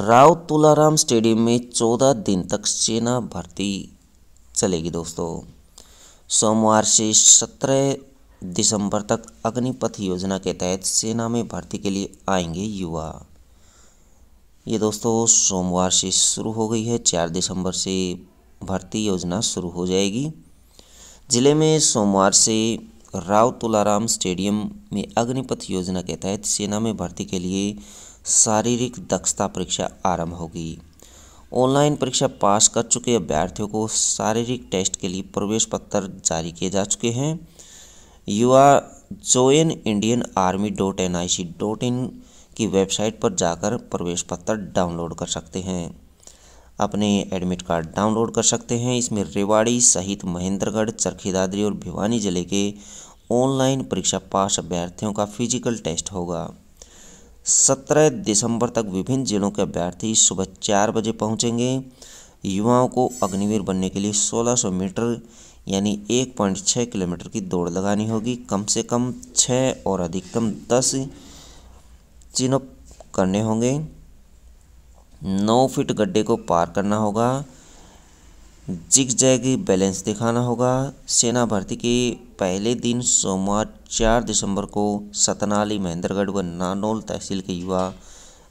Rao Tularam stadium में चौदह दिन तक सेना भर्ती चलेगी दोस्तों सोमवार से सत्रह दिसंबर तक अग्निपथ योजना के तहत सेना में भर्ती के लिए आएंगे युवा ये दोस्तों सोमवार से शुरू हो गई है चार दिसंबर से भर्ती योजना शुरू हो जाएगी जिले में सोमवार से राव तुलाराम स्टेडियम में अग्निपथ योजना के तहत सेना में भर्ती के लिए शारीरिक दक्षता परीक्षा आरंभ होगी ऑनलाइन परीक्षा पास कर चुके अभ्यर्थियों को शारीरिक टेस्ट के लिए प्रवेश पत्र जारी किए जा चुके हैं युवा join Indian army dot N I C dot in की वेबसाइट पर जाकर प्रवेश पत्र डाउनलोड कर सकते हैं अपने एडमिट कार्ड डाउनलोड कर सकते हैं इसमें रेवाड़ी सहित महेंद्रगढ़ चरखीदादरी और भिवानी जिले के ऑनलाइन परीक्षा पास अभ्यर्थियों का फिजिकल टेस्ट होगा सत्रह दिसंबर तक विभिन्न जिलों के अभ्यर्थी सुबह चार बजे पहुंचेंगे युवाओं को अग्निवीर बनने के लिए 1600 मीटर यानी 1.6 किलोमीटर की दौड़ लगानी होगी कम से कम छः और अधिकतम दस चिनअप करने होंगे नौ फीट गड्ढे को पार करना होगा जिग जैग बैलेंस दिखाना होगा सेना भर्ती के पहले दिन सोमवार चार दिसंबर को सतनाली महेंद्रगढ़ व नानोल तहसील के युवा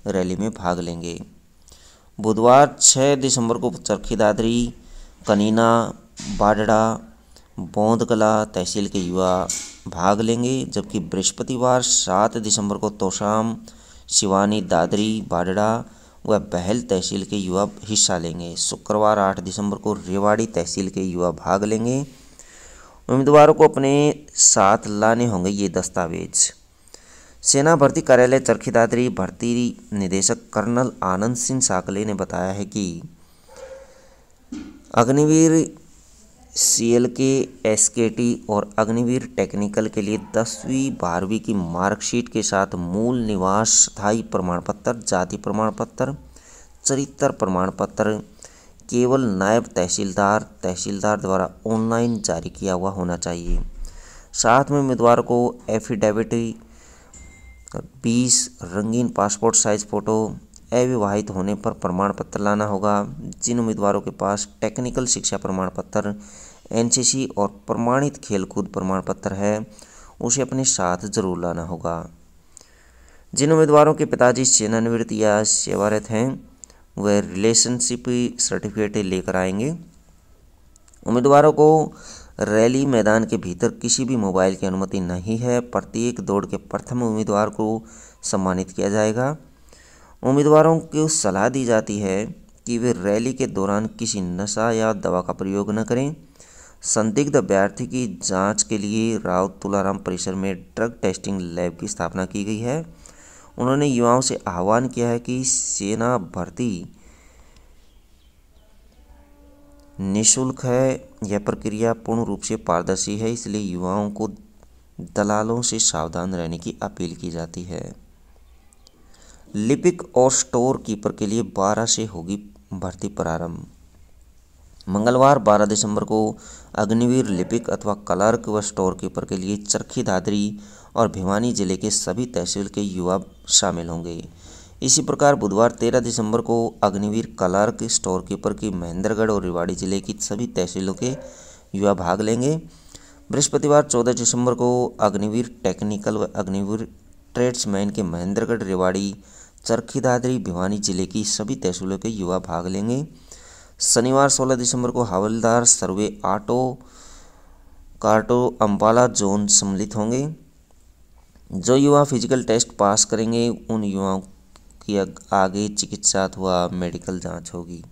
रैली में भाग लेंगे बुधवार छः दिसंबर को चरखी दादरी कनीना बाडड़ा बोंदकला तहसील के युवा भाग लेंगे जबकि बृहस्पतिवार सात दिसंबर को तोशाम शिवानी दादरी बाडड़ा व बहल तहसील के युवा हिस्सा लेंगे शुक्रवार आठ दिसंबर को रेवाड़ी तहसील के युवा भाग लेंगे उम्मीदवारों को अपने साथ लाने होंगे ये दस्तावेज सेना भर्ती कार्यालय चरखीदादरी भर्ती निदेशक कर्नल आनंद सिंह साकले ने बताया है कि Agniveer C L K S K T और अग्निवीर टेक्निकल के लिए दसवीं बारहवीं की मार्कशीट के साथ मूल निवास स्थायी प्रमाण पत्र जाति प्रमाण पत्र चरित्र प्रमाण पत्र केवल नायब तहसीलदार तहसीलदार द्वारा ऑनलाइन जारी किया हुआ होना चाहिए साथ में उम्मीदवार को एफिडेविट बीस रंगीन पासपोर्ट साइज़ फ़ोटो अविवाहित होने पर प्रमाण पत्र लाना होगा जिन उम्मीदवारों के पास टेक्निकल शिक्षा प्रमाण पत्र एन और प्रमाणित खेलकूद प्रमाण पत्र है उसे अपने साथ जरूर लाना होगा जिन उम्मीदवारों के पिताजी सेनानिवृत्त या सेवारत हैं वह रिलेशनशिप सर्टिफिकेट लेकर आएंगे उम्मीदवारों को रैली मैदान के भीतर किसी भी मोबाइल की अनुमति नहीं है प्रत्येक दौड़ के प्रथम उम्मीदवार को सम्मानित किया जाएगा उम्मीदवारों को सलाह दी जाती है कि वे रैली के दौरान किसी नशा या दवा का प्रयोग न करें संदिग्ध अभ्यर्थी की जांच के लिए राव तुलाराम परिसर में ड्रग टेस्टिंग लैब की स्थापना की गई है उन्होंने युवाओं से आह्वान किया है कि सेना भर्ती निशुल्क है यह प्रक्रिया पूर्ण रूप से पारदर्शी है इसलिए युवाओं को दलालों से सावधान रहने की अपील की जाती है लिपिक और स्टोर कीपर के लिए 12 से होगी भर्ती प्रारंभ मंगलवार 12 दिसंबर को अग्निवीर लिपिक अथवा क्लर्क व स्टोर कीपर के लिए चरखी दादरी और भिवानी जिले के सभी तहसील के युवा शामिल होंगे इसी प्रकार बुधवार 13 दिसंबर को अग्निवीर क्लर्क स्टोर कीपर की महेंद्रगढ़ और रिवाड़ी जिले की सभी तहसीलों के युवा भाग लेंगे बृहस्पतिवार 14 दिसंबर को अग्निवीर टेक्निकल व अग्निवीर ट्रेड्समैन के महेंद्रगढ़ रेवाड़ी चरखी दादरी भिवानी जिले की सभी तहसीलों के युवा भाग लेंगे शनिवार 16 दिसंबर को हवलदार survey auto carto Ambala zone सम्मिलित होंगे जो युवा फिजिकल टेस्ट पास करेंगे उन युवाओं की आगे चिकित्सा अथवा मेडिकल जांच होगी